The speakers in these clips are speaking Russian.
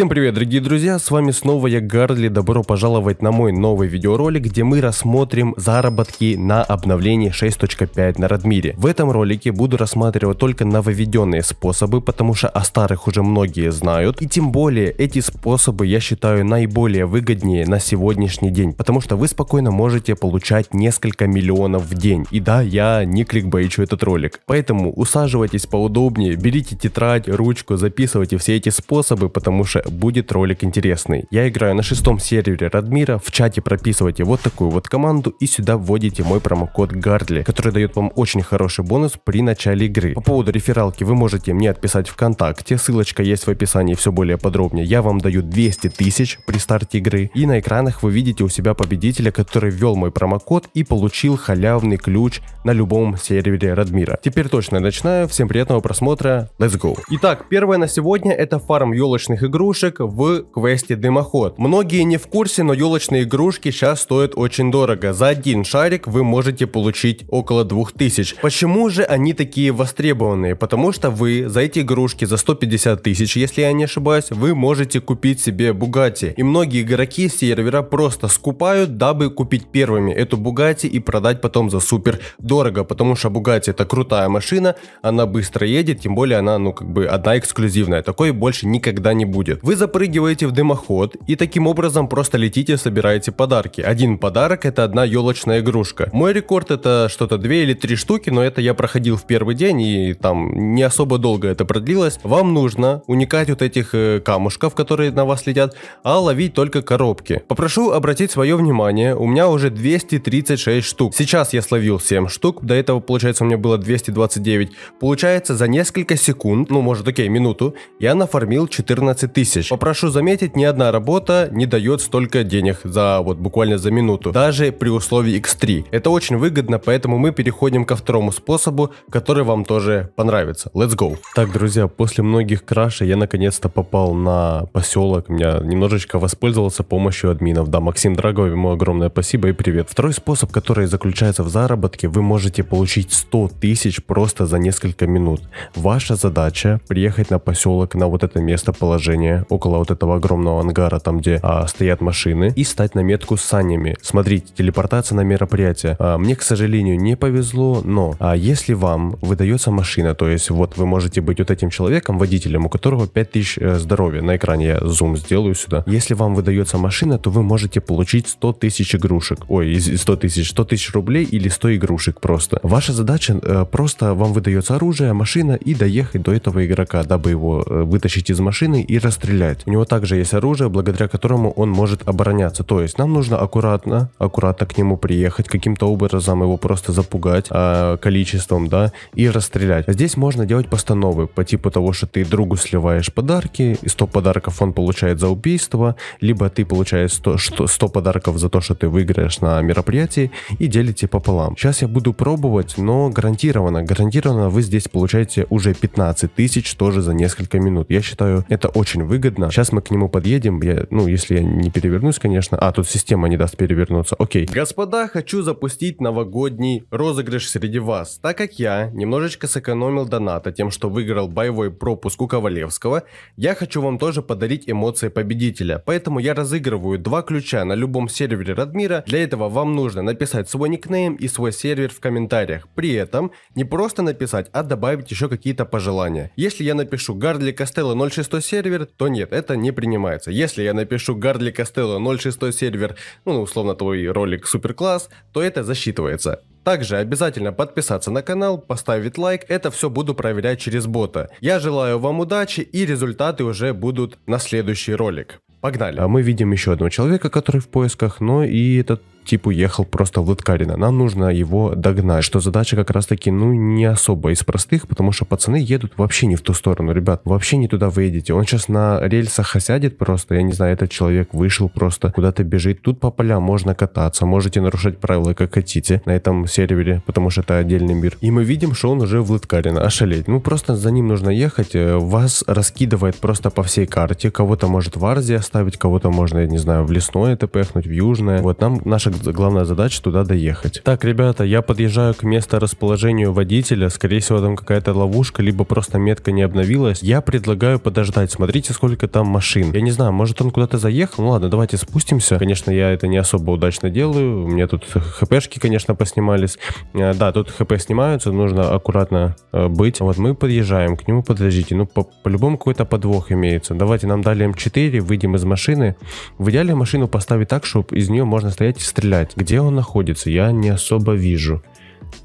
Всем привет, дорогие друзья, с вами снова я, Гарли, добро пожаловать на мой новый видеоролик, где мы рассмотрим заработки на обновлении 6.5 на Радмире. В этом ролике буду рассматривать только нововведенные способы, потому что о старых уже многие знают, и тем более эти способы я считаю наиболее выгоднее на сегодняшний день, потому что вы спокойно можете получать несколько миллионов в день. И да, я не кликбейчу этот ролик, поэтому усаживайтесь поудобнее, берите тетрадь, ручку, записывайте все эти способы, потому что будет ролик интересный. Я играю на шестом сервере Радмира, в чате прописывайте вот такую вот команду и сюда вводите мой промокод Гардли, который дает вам очень хороший бонус при начале игры. По поводу рефералки вы можете мне отписать ВКонтакте, ссылочка есть в описании, все более подробнее. Я вам даю 200 тысяч при старте игры и на экранах вы видите у себя победителя, который ввел мой промокод и получил халявный ключ на любом сервере Радмира. Теперь точно начинаю, всем приятного просмотра, let's go. Итак, первое на сегодня это фарм елочных игрушек игрушек в квесте Дымоход. Многие не в курсе, но елочные игрушки сейчас стоят очень дорого. За один шарик вы можете получить около 2000. Почему же они такие востребованные? Потому что вы за эти игрушки за 150 тысяч, если я не ошибаюсь, вы можете купить себе Бугати. И многие игроки сервера просто скупают, дабы купить первыми эту Бугати и продать потом за супер дорого, потому что Бугати это крутая машина, она быстро едет, тем более она, ну, как бы одна эксклюзивная. Такой больше никогда не будет. Вы запрыгиваете в дымоход и таким образом просто летите, собираете подарки. Один подарок это одна елочная игрушка. Мой рекорд это что-то 2 или 3 штуки, но это я проходил в первый день и там не особо долго это продлилось. Вам нужно уникать вот этих э, камушков, которые на вас летят, а ловить только коробки. Попрошу обратить свое внимание, у меня уже 236 штук. Сейчас я словил 7 штук, до этого получается у меня было 229. Получается за несколько секунд, ну может окей, минуту, я нафармил 14 тысяч тысяч. Попрошу заметить, ни одна работа не дает столько денег за вот буквально за минуту, даже при условии X3. Это очень выгодно, поэтому мы переходим ко второму способу, который вам тоже понравится. Let's go! Так, друзья, после многих крашей я наконец-то попал на поселок. Меня немножечко воспользовался помощью админов. Да, Максим Драгов, ему огромное спасибо и привет. Второй способ, который заключается в заработке, вы можете получить 100 тысяч просто за несколько минут. Ваша задача приехать на поселок, на вот это местоположение, около вот этого огромного ангара, там где а, стоят машины, и стать на метку с санями. Смотрите, телепортация на мероприятие. А, мне, к сожалению, не повезло, но а если вам выдается машина, то есть вот вы можете быть вот этим человеком, водителем, у которого 5000 э, здоровья, на экране я зум сделаю сюда. Если вам выдается машина, то вы можете получить 100 тысяч игрушек, ой, 100 тысяч, 100 тысяч рублей или 100 игрушек просто. Ваша задача э, просто вам выдается оружие, машина и доехать до этого игрока, дабы его э, вытащить из машины и расстрелять стрелять. У него также есть оружие, благодаря которому он может обороняться. То есть нам нужно аккуратно, аккуратно к нему приехать, каким-то образом его просто запугать э, количеством, да, и расстрелять. А здесь можно делать постановы по типу того, что ты другу сливаешь подарки, и 100 подарков он получает за убийство, либо ты получаешь 100, 100 подарков за то, что ты выиграешь на мероприятии, и делите пополам. Сейчас я буду пробовать, но гарантированно, гарантированно вы здесь получаете уже 15 тысяч тоже за несколько минут. Я считаю, это очень выгодно выгодно. Сейчас мы к нему подъедем, я, ну, если я не перевернусь, конечно. А, тут система не даст перевернуться, окей. Господа, хочу запустить новогодний розыгрыш среди вас, так как я немножечко сэкономил доната тем, что выиграл боевой пропуск у Ковалевского, я хочу вам тоже подарить эмоции победителя, поэтому я разыгрываю два ключа на любом сервере Радмира, для этого вам нужно написать свой никнейм и свой сервер в комментариях, при этом не просто написать, а добавить еще какие-то пожелания. Если я напишу Гардли Костелло 06 сервер, то нет, это не принимается. Если я напишу Гардли Костелло 06 сервер, ну, условно, твой ролик суперкласс, то это засчитывается. Также обязательно подписаться на канал, поставить лайк, это все буду проверять через бота. Я желаю вам удачи и результаты уже будут на следующий ролик. Погнали. А мы видим еще одного человека, который в поисках, но и этот тип уехал просто в Лыткарино. Нам нужно его догнать, что задача как раз-таки, ну, не особо из простых, потому что пацаны едут вообще не в ту сторону, ребят, вообще не туда вы Он сейчас на рельсах осядет просто, я не знаю, этот человек вышел просто, куда-то бежит. Тут по полям можно кататься, можете нарушать правила, как хотите, на этом сервере, потому что это отдельный мир. И мы видим, что он уже в Лыткарино, ошалеть. Ну, просто за ним нужно ехать, э, вас раскидывает просто по всей карте, кого-то может в Арзе оставить, кого-то можно, я не знаю, в лесное это пехнуть, в южное. Вот нам наша главная задача туда доехать. Так, ребята, я подъезжаю к месторасположению водителя. Скорее всего, там какая-то ловушка, либо просто метка не обновилась. Я предлагаю подождать. Смотрите, сколько там машин. Я не знаю, может он куда-то заехал? Ну ладно, давайте спустимся. Конечно, я это не особо удачно делаю. У меня тут хпшки, конечно, поснимались. Э, да, тут хп снимаются, нужно аккуратно э, быть. Вот мы подъезжаем к нему, подождите. Ну, по-любому по какой-то подвох имеется. Давайте нам дали М4, выйдем из машины. В идеале машину поставить так, чтобы из нее можно стоять и стрелять стрелять. Где он находится, я не особо вижу.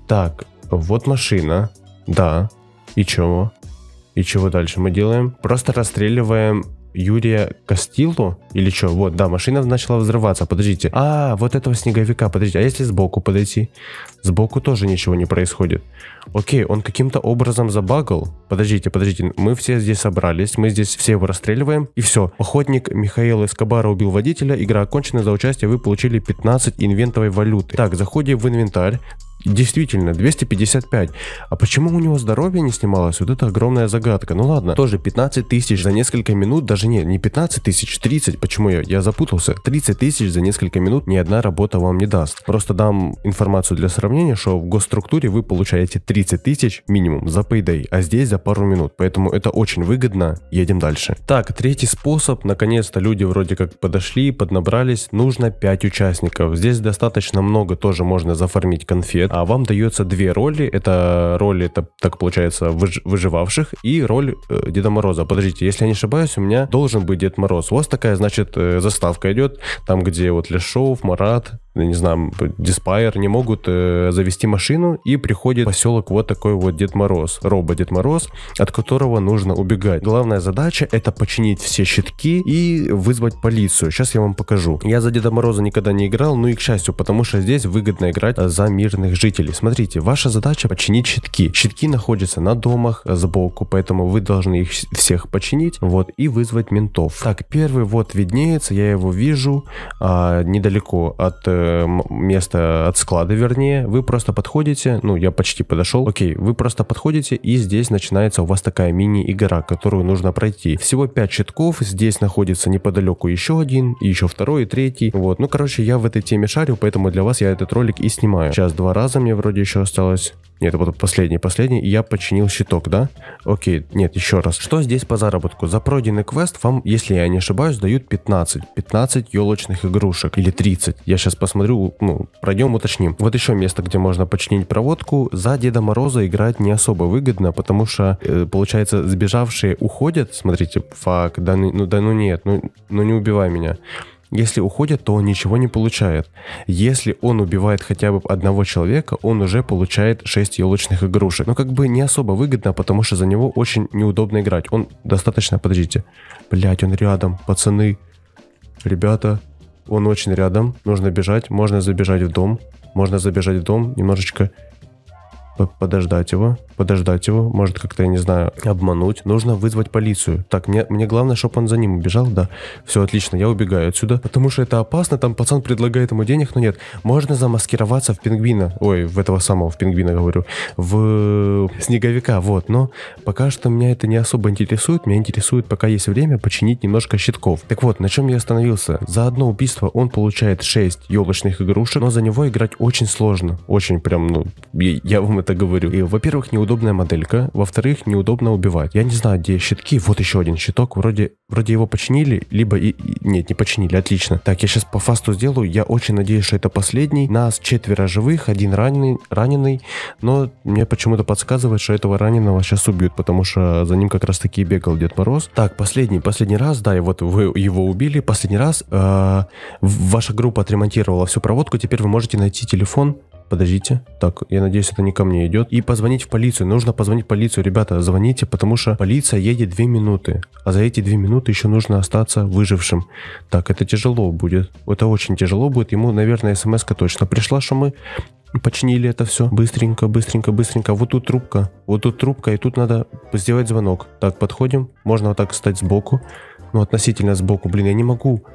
Так, вот машина. Да. И чего? И чего дальше мы делаем? Просто расстреливаем Юрия Костилу? Или что? Вот, да, машина начала взрываться. Подождите. А, вот этого снеговика. Подождите, а если сбоку подойти? Сбоку тоже ничего не происходит. Окей, он каким-то образом забагал. Подождите, подождите. Мы все здесь собрались. Мы здесь все его расстреливаем. И все. Охотник Михаил Эскобара убил водителя. Игра окончена. За участие вы получили 15 инвентовой валюты. Так, заходим в инвентарь. Действительно, 255. А почему у него здоровье не снималось? Вот это огромная загадка. Ну ладно, тоже 15 тысяч за несколько минут, даже нет, не 15 тысяч, 30, почему я, я запутался? 30 тысяч за несколько минут ни одна работа вам не даст. Просто дам информацию для сравнения, что в госструктуре вы получаете 30 тысяч минимум за Payday, а здесь за пару минут, поэтому это очень выгодно. Едем дальше. Так, третий способ, наконец-то люди вроде как подошли, поднабрались, нужно 5 участников. Здесь достаточно много тоже можно зафармить конфет, а вам дается две роли. Это роли, это, так получается, выж, выживавших и роль э, Деда Мороза. Подождите, если я не ошибаюсь, у меня должен быть Дед Мороз. У вас такая, значит, э, заставка идет, там, где вот Лешов, Марат, не знаю, Диспайер не могут э, завести машину, и приходит в поселок вот такой вот Дед Мороз, робот Дед Мороз, от которого нужно убегать. Главная задача это починить все щитки и вызвать полицию. Сейчас я вам покажу. Я за Деда Мороза никогда не играл, ну и к счастью, потому что здесь выгодно играть э, за мирных жителей жителей. Смотрите, ваша задача починить щитки. Щитки находятся на домах э, сбоку, поэтому вы должны их всех починить, вот, и вызвать ментов. Так, первый вот виднеется, я его вижу, а, недалеко от э, места, от склада вернее. Вы просто подходите, ну, я почти подошел. Окей, вы просто подходите, и здесь начинается у вас такая мини-игра, которую нужно пройти. Всего 5 щитков, здесь находится неподалеку еще один, и еще второй, и третий. Вот, ну, короче, я в этой теме шарю, поэтому для вас я этот ролик и снимаю. Сейчас два раза Зараза мне вроде еще осталось. Нет, вот последний, последний. Я починил щиток, да? Окей, нет, еще раз. Что здесь по заработку? За пройденный квест вам, если я не ошибаюсь, дают 15. 15 елочных игрушек. Или 30. Я сейчас посмотрю, ну, пройдем, уточним. Вот еще место, где можно починить проводку. За Деда Мороза играть не особо выгодно, потому что, э, получается, сбежавшие уходят. Смотрите, фак, да ну, да ну нет, ну, ну не убивай меня. Если уходит, то он ничего не получает. Если он убивает хотя бы одного человека, он уже получает 6 елочных игрушек. Но как бы не особо выгодно, потому что за него очень неудобно играть. Он достаточно... Подождите. Блять, он рядом, пацаны. Ребята, он очень рядом. Нужно бежать. Можно забежать в дом. Можно забежать в дом. Немножечко подождать его, подождать его, может как-то, я не знаю, обмануть. Нужно вызвать полицию. Так, мне, мне главное, чтобы он за ним убежал, да. Все отлично, я убегаю отсюда, потому что это опасно, там пацан предлагает ему денег, но нет. Можно замаскироваться в пингвина, ой, в этого самого, в пингвина говорю, в снеговика, вот. Но пока что меня это не особо интересует, меня интересует, пока есть время, починить немножко щитков. Так вот, на чем я остановился? За одно убийство он получает 6 елочных игрушек, но за него играть очень сложно. Очень прям, ну, я, я вам это это говорю. И, во-первых, неудобная моделька, во-вторых, неудобно убивать. Я не знаю, где щитки, вот еще один щиток, вроде, вроде его починили, либо и... Нет, не починили, отлично. Так, я сейчас по фасту сделаю, я очень надеюсь, что это последний. Нас четверо живых, один раненый, раненый, но мне почему-то подсказывает, что этого раненого сейчас убьют, потому что за ним как раз таки бегал Дед Мороз. Так, последний, последний раз, да, и вот вы его убили, последний раз э, ваша группа отремонтировала всю проводку, теперь вы можете найти телефон подождите, так, я надеюсь, это не ко мне идет, и позвонить в полицию, нужно позвонить в полицию, ребята, звоните, потому что полиция едет 2 минуты, а за эти 2 минуты еще нужно остаться выжившим. Так, это тяжело будет, это очень тяжело будет, ему, наверное, смс точно пришла, что мы починили это все. Быстренько, быстренько, быстренько. Вот тут трубка, вот тут трубка, и тут надо сделать звонок. Так, подходим. Можно вот так встать сбоку. Ну, относительно сбоку. Блин, я не могу.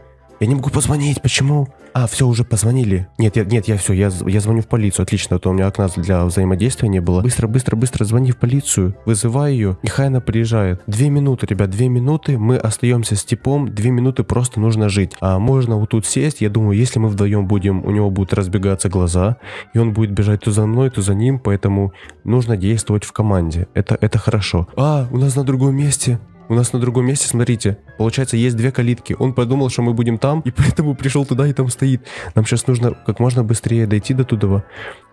Я не могу позвонить, почему? А, все, уже позвонили. Нет, я, нет, я все, я, я звоню в полицию. Отлично, а то у меня окна для взаимодействия не было. Быстро, быстро, быстро звони в полицию. Вызывай ее. Нехай она приезжает. Две минуты, ребят, две минуты. Мы остаемся с типом. Две минуты просто нужно жить. А можно вот тут сесть. Я думаю, если мы вдвоем будем, у него будут разбегаться глаза. И он будет бежать то за мной, то за ним. Поэтому нужно действовать в команде. Это, это хорошо. А, у нас на другом месте у нас на другом месте, смотрите, получается, есть две калитки. Он подумал, что мы будем там, и поэтому пришел туда и там стоит. Нам сейчас нужно как можно быстрее дойти до туда.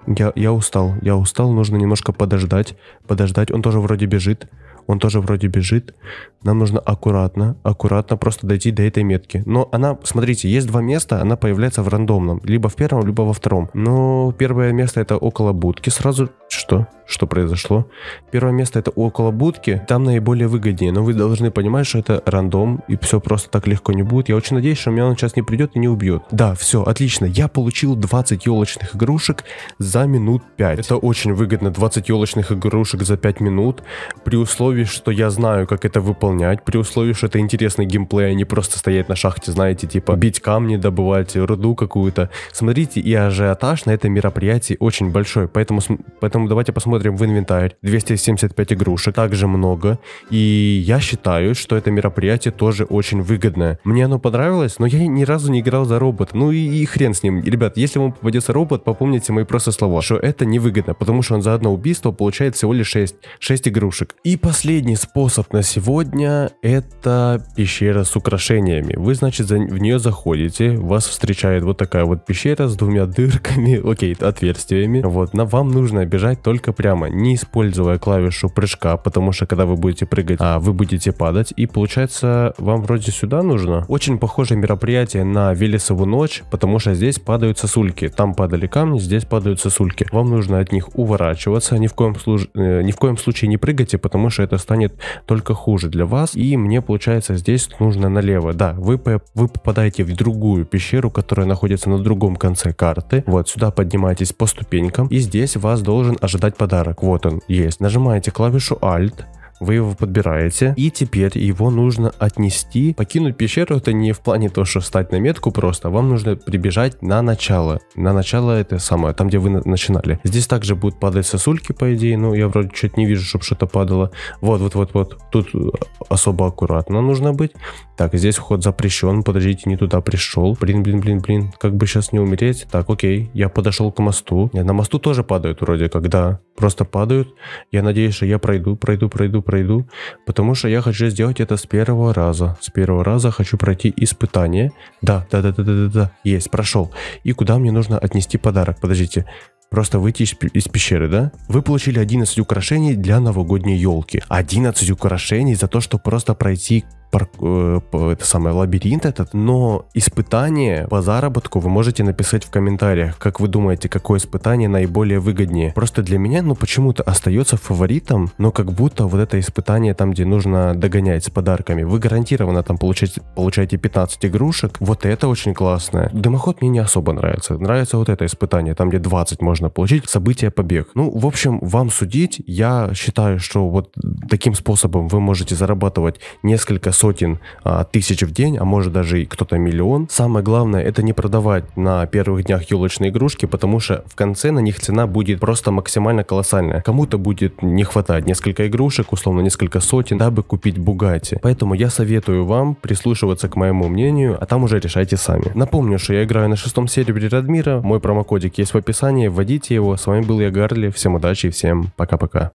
Я, я устал, я устал, нужно немножко подождать, подождать. Он тоже вроде бежит, он тоже вроде бежит. Нам нужно аккуратно, аккуратно просто дойти до этой метки. Но она, смотрите, есть два места, она появляется в рандомном. Либо в первом, либо во втором. Но первое место это около будки сразу. Что? что произошло. Первое место это около будки, там наиболее выгоднее, но вы должны понимать, что это рандом и все просто так легко не будет. Я очень надеюсь, что меня он сейчас не придет и не убьет. Да, все, отлично, я получил 20 елочных игрушек за минут 5. Это очень выгодно, 20 елочных игрушек за 5 минут, при условии, что я знаю, как это выполнять, при условии, что это интересный геймплей, а не просто стоять на шахте, знаете, типа бить камни, добывать руду какую-то. Смотрите, и ажиотаж на этом мероприятии очень большой, поэтому, поэтому давайте посмотрим, смотрим в инвентарь, 275 игрушек, также много, и я считаю, что это мероприятие тоже очень выгодное. Мне оно понравилось, но я ни разу не играл за робот, ну и, и хрен с ним. Ребят, если вам попадется робот, попомните мои просто слова, что это невыгодно, потому что он за одно убийство получает всего лишь 6, 6 игрушек. И последний способ на сегодня, это пещера с украшениями. Вы, значит, за, в нее заходите, вас встречает вот такая вот пещера с двумя дырками, окей, отверстиями. Вот, на вам нужно бежать только прямо прямо, не используя клавишу прыжка, потому что когда вы будете прыгать, а вы будете падать. И получается, вам вроде сюда нужно. Очень похожее мероприятие на Велесову ночь, потому что здесь падают сосульки. Там падали камни, здесь падают сосульки. Вам нужно от них уворачиваться, ни в коем, служ... Э, ни в коем случае не прыгайте, потому что это станет только хуже для вас. И мне получается здесь нужно налево. Да, вы, вы попадаете в другую пещеру, которая находится на другом конце карты. Вот сюда поднимаетесь по ступенькам. И здесь вас должен ожидать подарок подарок, вот он есть. Нажимаете клавишу Alt, вы его подбираете, и теперь его нужно отнести. Покинуть пещеру это не в плане того, что встать на метку просто, вам нужно прибежать на начало. На начало это самое, там где вы начинали. Здесь также будут падать сосульки, по идее, но ну, я вроде что-то не вижу, чтобы что-то падало. Вот, вот, вот, вот, тут э, особо аккуратно нужно быть. Так, здесь вход запрещен, подождите, не туда пришел. Блин, блин, блин, блин, как бы сейчас не умереть. Так, окей, я подошел к мосту. Нет, на мосту тоже падают вроде, когда просто падают. Я надеюсь, что я пройду, пройду, пройду, пройду, потому что я хочу сделать это с первого раза. С первого раза хочу пройти испытание. Да, да, да, да, да, да, да, есть, прошел. И куда мне нужно отнести подарок? Подождите. Просто выйти из, из пещеры, да? Вы получили 11 украшений для новогодней елки. 11 украшений за то, чтобы просто пройти парк, э, это самое, лабиринт этот, но испытание по заработку вы можете написать в комментариях, как вы думаете, какое испытание наиболее выгоднее. Просто для меня, ну, почему-то остается фаворитом, но как будто вот это испытание там, где нужно догонять с подарками. Вы гарантированно там получаете, получаете 15 игрушек. Вот это очень классное. Дымоход мне не особо нравится. Нравится вот это испытание, там, где 20 можно получить. Событие побег. Ну, в общем, вам судить. Я считаю, что вот таким способом вы можете зарабатывать несколько сотен а, тысяч в день, а может даже и кто-то миллион. Самое главное это не продавать на первых днях елочные игрушки, потому что в конце на них цена будет просто максимально колоссальная. Кому-то будет не хватать несколько игрушек, условно несколько сотен, дабы купить Бугати. Поэтому я советую вам прислушиваться к моему мнению, а там уже решайте сами. Напомню, что я играю на шестом серебре Радмира, мой промокодик есть в описании, вводите его. С вами был я Гарли, всем удачи и всем пока-пока.